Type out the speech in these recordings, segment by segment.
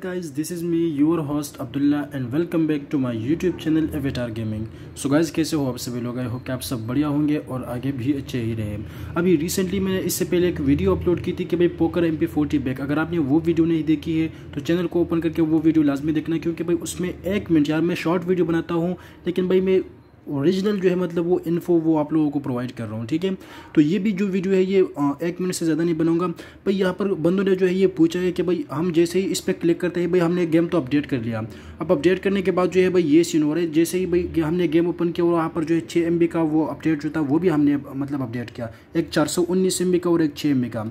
guys this is me your host Abdullah and welcome back to my YouTube channel Avatar Gaming. So guys कैसे हो आप सभी लोग I hope कि आप सब बढ़िया होंगे और आगे भी अच्छे ही रहे अभी रिसेंटली मैंने इससे पहले एक वीडियो अपलोड की थी कि भाई poker M P forty back अगर आपने वो वीडियो नहीं देखी है तो चैनल को ओपन करके वो वीडियो लाजमी देखना क्योंकि भाई उसमें एक मिनट यार मैं शॉर्ट वीडियो बनाता हूँ लेकिन भाई मैं ओरिजिनल जो है मतलब वो इन्फो वो आप लोगों को प्रोवाइड कर रहा हूँ ठीक है तो ये भी जो वीडियो है ये एक मिनट से ज़्यादा नहीं बनाऊंगा भाई यहाँ पर बंदों ने जो है ये पूछा है कि भाई हम जैसे ही इस पर क्लिक करते हैं भाई हमने गेम तो अपडेट कर लिया अब अपडेट करने के बाद जो है भाई ये सीन हो रहा है जैसे ही भाई हमने गेम ओपन किया और वहाँ पर जो है छः एम का वो अपडेट जो था वो भी हमने मतलब अपडेट किया एक चार सौ उन्नीस एम का और एक छः एम का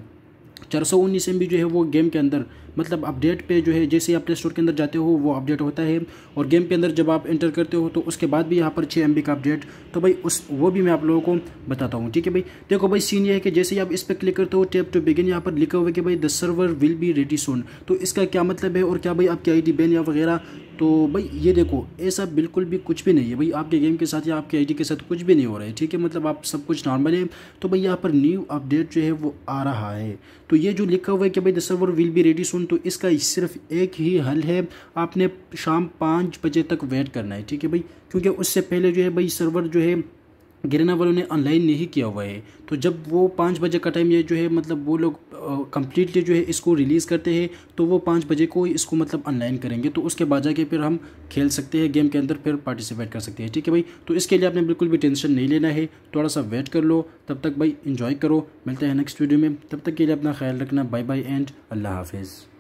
चार सौ उन्नीस एम बी जो है वो गेम के अंदर मतलब अपडेट पे जो है जैसे ही आप प्ले स्टोर के अंदर जाते हो वो अपडेट होता है और गेम के अंदर जब आप एंटर करते हो तो उसके बाद भी यहाँ पर छः एम का अपडेट तो भाई उस वो भी मैं आप लोगों को बताता हूँ ठीक है भाई देखो भाई सीन ये है कि जैसे ही आप इस पर क्लिक करते हो टैप टू बिगिन यहाँ पर लिखा हुआ है कि भाई the server will be ready soon तो इसका क्या मतलब है और क्या भाई आपकी आई डी बैन या वगैरह तो भाई ये देखो ऐसा बिल्कुल भी कुछ भी नहीं है भाई आपके गेम के साथ या आपके आईडी के साथ कुछ भी नहीं हो रहा है ठीक है मतलब आप सब कुछ नॉर्मल है तो भाई यहाँ पर न्यू अपडेट जो है वो आ रहा है तो ये जो लिखा हुआ है कि भाई the server will be ready soon तो इसका सिर्फ एक ही हल है आपने शाम पाँच बजे तक वेट करना है ठीक है भाई क्योंकि उससे पहले जो है भाई सर्वर जो है गिरना वालों ने ऑनलाइन नहीं किया हुआ है तो जब वो पाँच बजे का टाइम ये जो है मतलब वो लोग कम्प्लीटली जो है इसको रिलीज़ करते हैं तो वो पाँच बजे को इसको मतलब ऑनलाइन करेंगे तो उसके बाद जाके फिर हम खेल सकते हैं गेम के अंदर फिर पार्टिसिपेट कर सकते हैं ठीक है भाई तो इसके लिए आपने बिल्कुल भी टेंशन नहीं लेना है थोड़ा सा वेट कर लो तब तक भाई इन्जॉय करो मिलते हैं नेक्स्ट वीडियो में तब तक के लिए अपना ख्याल रखना बाय बाय एंड अल्लाह हाफिज़